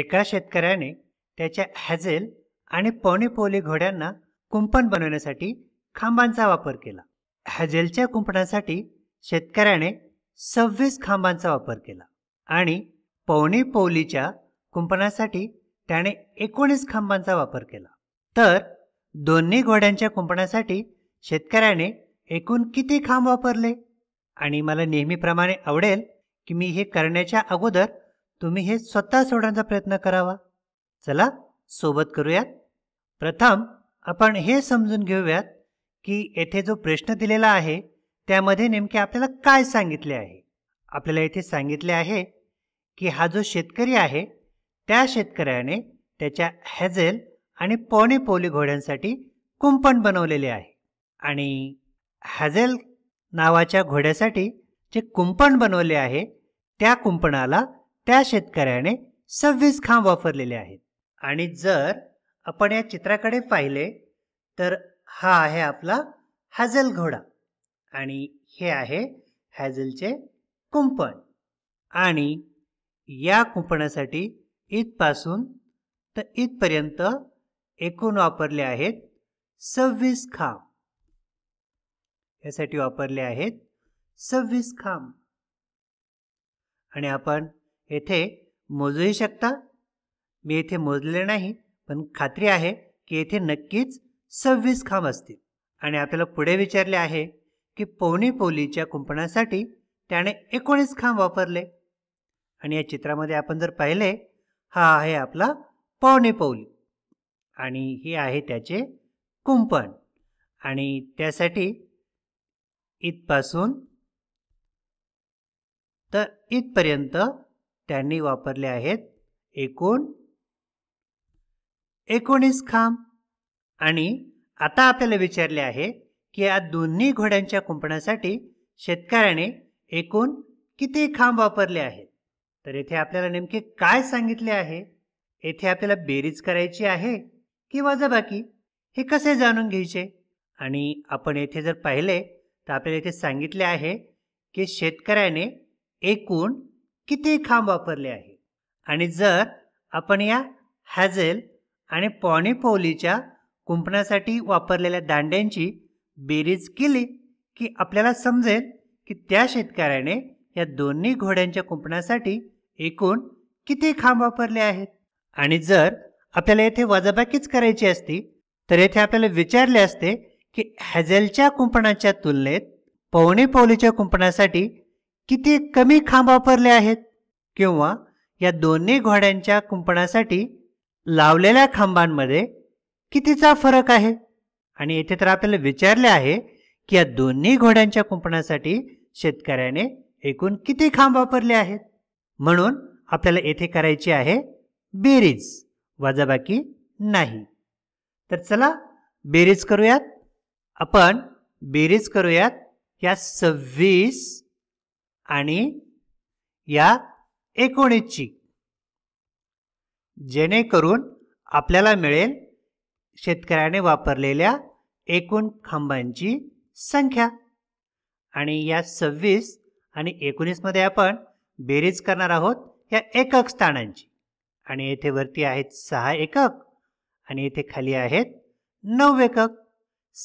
एका शेतकऱ्याने त्याच्या हॅझेल आणि पॉनिपोली घोड्यांना कुंपण बनवण्यासाठी खांबांचा वापर केला हॅझेलच्या कुंपणासाठी शेतकऱ्याने सव्वीस खांबांचा वापर केला आणि पौनीपोलीच्या कुंपणासाठी त्याने एकोणीस खांबांचा वापर केला तर दोन्ही घोड्यांच्या कुंपणासाठी शेतकऱ्याने एकूण किती खांब वापरले आणि मला नेहमीप्रमाणे आवडेल की मी हे करण्याच्या अगोदर तुम्ही हे स्वतः सोडण्याचा प्रयत्न करावा चला सोबत करूयात प्रथम आपण हे समजून घेऊयात की येथे जो प्रश्न दिलेला आहे त्यामध्ये नेमके आपल्याला काय सांगितले आहे आपल्याला येथे सांगितले आहे की हा जो शेतकरी आहे त्या शेतकऱ्याने त्याच्या हॅझेल आणि पोणे पोली घोड्यांसाठी कुंपण बनवलेले आहे आणि हॅझेल नावाच्या घोड्यासाठी जे कुंपण बनवले आहे त्या कुंपणाला त्या शेतकऱ्याने सव्वीस खांब वापरलेले आहेत आणि जर आपण या चित्राकडे पाहिले तर हा आहे आपला हॅझल घोडा आणि हे आहे हॅझलचे कुंपण आणि या कुंपणासाठी इथपासून तर इथपर्यंत एकूण वापरले आहेत सव्वीस खांब यासाठी वापरले आहेत सव्वीस खांब आणि आपण येथे मोजूही शकता मी येथे मोजले नाही पण खात्री आहे की येथे नक्कीच सव्वीस खांब असतील आणि आपल्याला पुढे विचारले आहे की पवनी पोलीच्या कुंपणासाठी त्याने एकोणीस खांब वापरले आणि या चित्रामध्ये आपण जर पाहिले हा आहे आपला पवनी पौली आणि हे आहे त्याचे कुंपण आणि त्यासाठी इथपासून तर इथपर्यंत त्यांनी वापरले आहेत एकूण एकोणीस खांब आणि आता आपल्याला विचारले आहे की या दोन्ही घोड्यांच्या कुंपणासाठी शेतकऱ्याने एकूण किती खांब वापरले आहेत तर येथे आपल्याला नेमके काय सांगितले आहे येथे आपल्याला बेरीज करायची आहे की वजाबाकी हे कसे जाणून घ्यायचे आणि आपण येथे जर पाहिले तर आपल्याला येथे सांगितले आहे की शेतकऱ्याने एकूण किती खांब वापरले आहे आणि जर आपण या हॅझेल आणि पॉनिपोलीच्या कुंपणासाठी वापरलेल्या दांड्यांची बेरीज केली की आपल्याला समजेल की त्या शेतकऱ्याने या दोन्ही घोड्यांच्या कुंपणासाठी एकूण किती खांब वापरले आहेत आणि जर आपल्याला येथे वजाबाकीच करायची असती तर येथे आपल्याला विचारले असते की हॅझेलच्या कुंपणाच्या तुलनेत पवणे पौलीच्या कुंपणासाठी किती कमी खांब वापरले आहेत किंवा या दोन्ही घोड्यांच्या कुंपणासाठी लावलेल्या खांबांमध्ये कितीचा फरक आहे आणि येथे तर आपल्याला विचारले आहे की या दोन्ही घोड्यांच्या कुंपणासाठी शेतकऱ्याने एकूण किती खांब वापरले आहेत म्हणून आपल्याला येथे करायची आहे बेरीज वजाबाकी नाही तर चला बेरीज करूयात आपण बेरीज करूयात या सव्वीस आणि या एकोणीसची जेणेकरून आपल्याला मिळेल शेतकऱ्याने वापरलेल्या एकूण खांबांची संख्या आणि या सव्वीस आणि एकोणीसमध्ये आपण बेरीज करणार आहोत या एकक स्थानांची आणि येथे वरती आहेत सहा एकक आणि येथे खाली आहेत नऊ एकक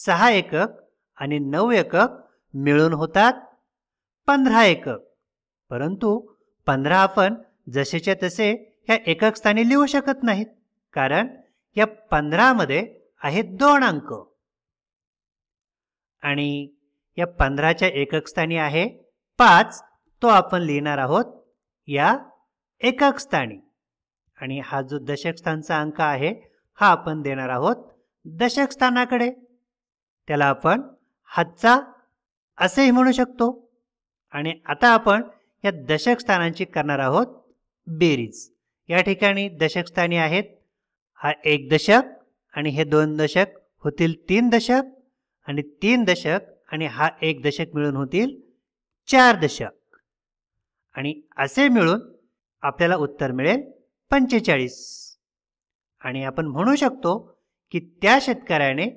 सहा एकक आणि नऊ एकक मिळून होतात पंधरा एकक परंतु पंधरा आपण जसेच्या तसे या एकक स्थानी लिहू शकत नाहीत कारण या पंधरामध्ये आहेत दोन अंक आणि या पंधराच्या एकक स्थानी आहे पाच तो आपण लिहिणार आहोत या एकक स्थानी आणि हा जो दशकस्थानचा अंक आहे हा आपण देणार आहोत दशकस्थानाकडे त्याला आपण हातचा असेही म्हणू शकतो आणि आता आपण या दशक स्थानांची करणार आहोत बेरीज या ठिकाणी दशक स्थानी आहेत हा एक दशक आणि हे दोन दशक होतील तीन दशक आणि तीन दशक आणि हा एक दशक मिळून होतील चार दशक आणि असे मिळून आपल्याला उत्तर मिळेल पंचेचाळीस आणि आपण म्हणू शकतो की त्या शेतकऱ्याने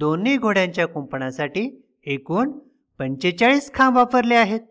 दोन्ही घोड्यांच्या कुंपणासाठी एकूण पंचेचाळीस खांब वापरले आहेत